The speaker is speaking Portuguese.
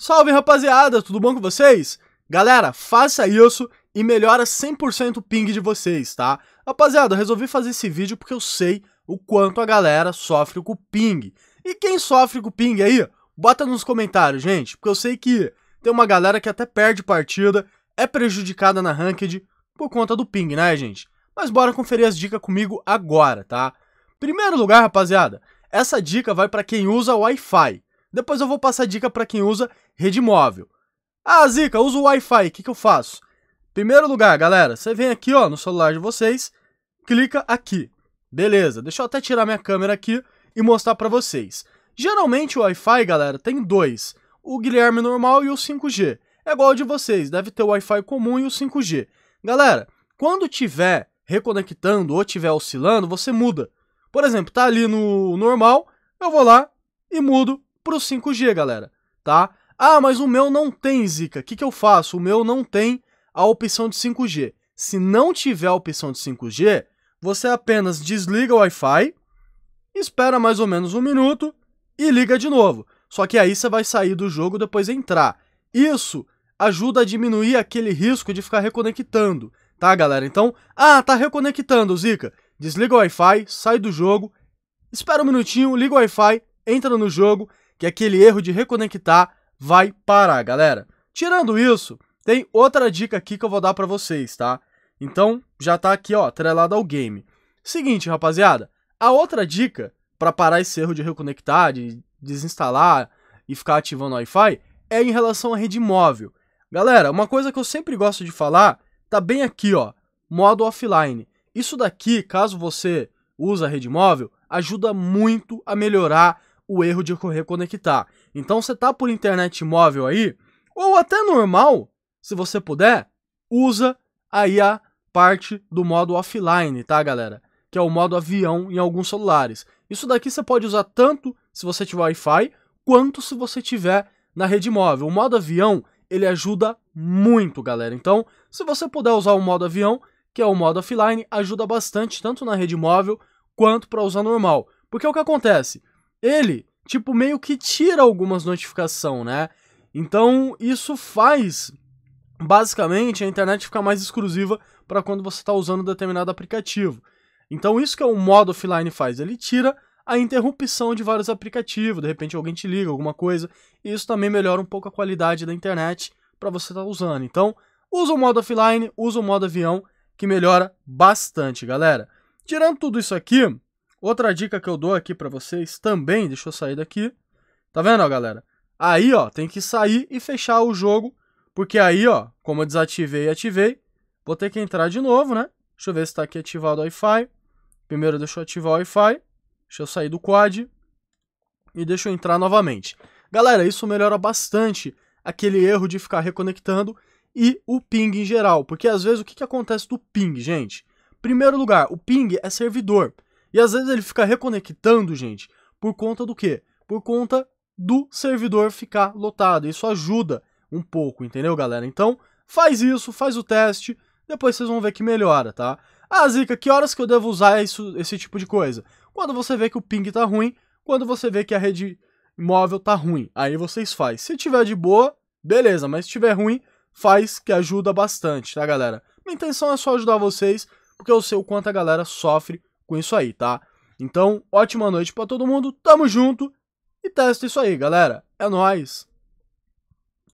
Salve rapaziada, tudo bom com vocês? Galera, faça isso e melhora 100% o ping de vocês, tá? Rapaziada, eu resolvi fazer esse vídeo porque eu sei o quanto a galera sofre com o ping. E quem sofre com o ping aí, bota nos comentários, gente, porque eu sei que tem uma galera que até perde partida, é prejudicada na ranked por conta do ping, né, gente? Mas bora conferir as dicas comigo agora, tá? Primeiro lugar, rapaziada, essa dica vai para quem usa Wi-Fi. Depois eu vou passar dica para quem usa rede móvel. Ah, Zica, uso o Wi-Fi, o que, que eu faço? Primeiro lugar, galera, você vem aqui ó, no celular de vocês, clica aqui. Beleza, deixa eu até tirar minha câmera aqui e mostrar para vocês. Geralmente o Wi-Fi, galera, tem dois, o Guilherme normal e o 5G. É igual de vocês, deve ter o Wi-Fi comum e o 5G. Galera, quando tiver reconectando ou tiver oscilando, você muda. Por exemplo, tá ali no normal, eu vou lá e mudo pro 5G, galera, tá? Ah, mas o meu não tem, Zica. O que, que eu faço? O meu não tem a opção de 5G. Se não tiver a opção de 5G, você apenas desliga o Wi-Fi, espera mais ou menos um minuto e liga de novo. Só que aí você vai sair do jogo depois entrar. Isso ajuda a diminuir aquele risco de ficar reconectando, tá, galera? Então, ah, tá reconectando, Zica. Desliga o Wi-Fi, sai do jogo, espera um minutinho, liga o Wi-Fi, entra no jogo que aquele erro de reconectar vai parar, galera. Tirando isso, tem outra dica aqui que eu vou dar para vocês, tá? Então, já tá aqui, ó, atrelado ao game. Seguinte, rapaziada, a outra dica para parar esse erro de reconectar, de desinstalar e ficar ativando o Wi-Fi é em relação à rede móvel. Galera, uma coisa que eu sempre gosto de falar tá bem aqui, ó, modo offline. Isso daqui, caso você usa a rede móvel, ajuda muito a melhorar o erro de reconectar. Então você tá por internet móvel aí, ou até normal, se você puder, usa aí a parte do modo offline, tá, galera? Que é o modo avião em alguns celulares. Isso daqui você pode usar tanto se você tiver Wi-Fi, quanto se você tiver na rede móvel. O modo avião, ele ajuda muito, galera. Então, se você puder usar o modo avião, que é o modo offline, ajuda bastante tanto na rede móvel quanto para usar normal. Porque é o que acontece? ele, tipo, meio que tira algumas notificações, né? Então, isso faz basicamente a internet ficar mais exclusiva para quando você está usando determinado aplicativo. Então, isso que é o modo offline faz, ele tira a interrupção de vários aplicativos, de repente alguém te liga, alguma coisa, e isso também melhora um pouco a qualidade da internet para você estar tá usando. Então, usa o modo offline, usa o modo avião, que melhora bastante, galera. Tirando tudo isso aqui, Outra dica que eu dou aqui para vocês também, deixa eu sair daqui. Tá vendo, ó, galera? Aí, ó, tem que sair e fechar o jogo, porque aí, ó, como eu desativei e ativei, vou ter que entrar de novo, né? Deixa eu ver se tá aqui ativado o Wi-Fi. Primeiro deixa eu ativar o Wi-Fi, deixa eu sair do quad e deixa eu entrar novamente. Galera, isso melhora bastante aquele erro de ficar reconectando e o ping em geral, porque às vezes o que, que acontece do ping, gente? Primeiro lugar, o ping é servidor. E às vezes ele fica reconectando, gente, por conta do quê? Por conta do servidor ficar lotado. Isso ajuda um pouco, entendeu, galera? Então, faz isso, faz o teste, depois vocês vão ver que melhora, tá? Ah, Zica, que horas que eu devo usar isso, esse tipo de coisa? Quando você vê que o ping tá ruim, quando você vê que a rede móvel tá ruim, aí vocês faz. Se tiver de boa, beleza, mas se tiver ruim, faz que ajuda bastante, tá, galera? Minha intenção é só ajudar vocês, porque eu sei o quanto a galera sofre com isso aí, tá? Então, ótima noite para todo mundo, tamo junto e testa isso aí, galera. É nóis!